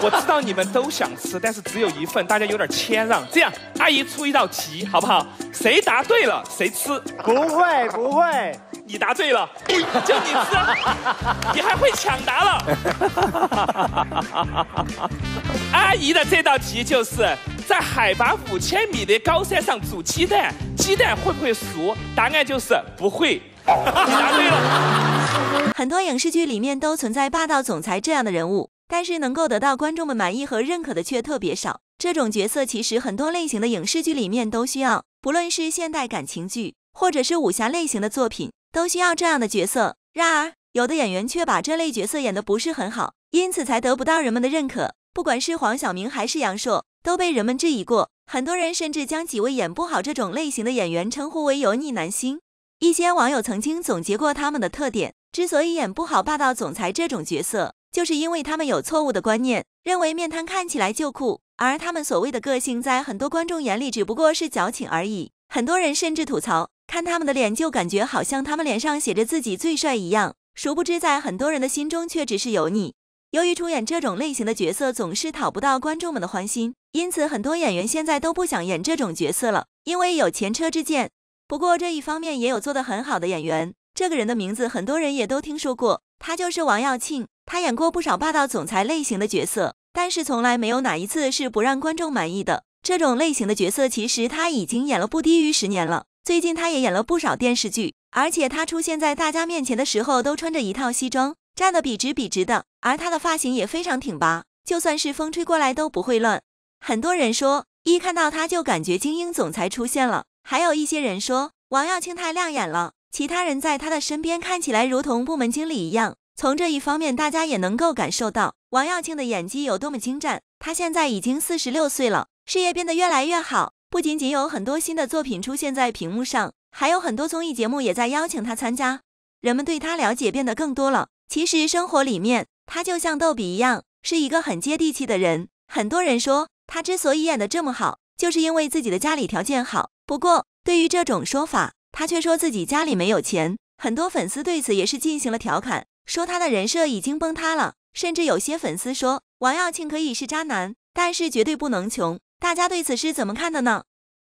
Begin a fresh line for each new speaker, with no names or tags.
我知道你们都想吃，但是只有一份，大家有点谦让。这样，阿姨出一道题，好不好？谁答对了，谁吃。不会，不会，你答对了，就你吃，你还会抢答了。阿姨的这道题就是在海拔五千米的高山上煮鸡蛋，鸡蛋会不会熟？答案就是不会。答对
了。很多影视剧里面都存在霸道总裁这样的人物。但是能够得到观众们满意和认可的却特别少。这种角色其实很多类型的影视剧里面都需要，不论是现代感情剧，或者是武侠类型的作品，都需要这样的角色。然而，有的演员却把这类角色演得不是很好，因此才得不到人们的认可。不管是黄晓明还是杨烁，都被人们质疑过。很多人甚至将几位演不好这种类型的演员称呼为“油腻男星”。一些网友曾经总结过他们的特点：，之所以演不好霸道总裁这种角色。就是因为他们有错误的观念，认为面瘫看起来就酷，而他们所谓的个性，在很多观众眼里只不过是矫情而已。很多人甚至吐槽，看他们的脸就感觉好像他们脸上写着自己最帅一样。殊不知，在很多人的心中却只是油腻。由于出演这种类型的角色总是讨不到观众们的欢心，因此很多演员现在都不想演这种角色了，因为有前车之鉴。不过这一方面也有做得很好的演员，这个人的名字很多人也都听说过，他就是王耀庆。他演过不少霸道总裁类型的角色，但是从来没有哪一次是不让观众满意的。这种类型的角色，其实他已经演了不低于十年了。最近他也演了不少电视剧，而且他出现在大家面前的时候都穿着一套西装，站得笔直笔直的，而他的发型也非常挺拔，就算是风吹过来都不会乱。很多人说，一看到他就感觉精英总裁出现了；还有一些人说，王耀庆太亮眼了，其他人在他的身边看起来如同部门经理一样。从这一方面，大家也能够感受到王耀庆的演技有多么精湛。他现在已经四十六岁了，事业变得越来越好。不仅仅有很多新的作品出现在屏幕上，还有很多综艺节目也在邀请他参加。人们对他了解变得更多了。其实生活里面，他就像逗比一样，是一个很接地气的人。很多人说他之所以演得这么好，就是因为自己的家里条件好。不过对于这种说法，他却说自己家里没有钱。很多粉丝对此也是进行了调侃。说他的人设已经崩塌了，甚至有些粉丝说王耀庆可以是渣男，但是绝对不能穷。大家对此是怎么看的呢？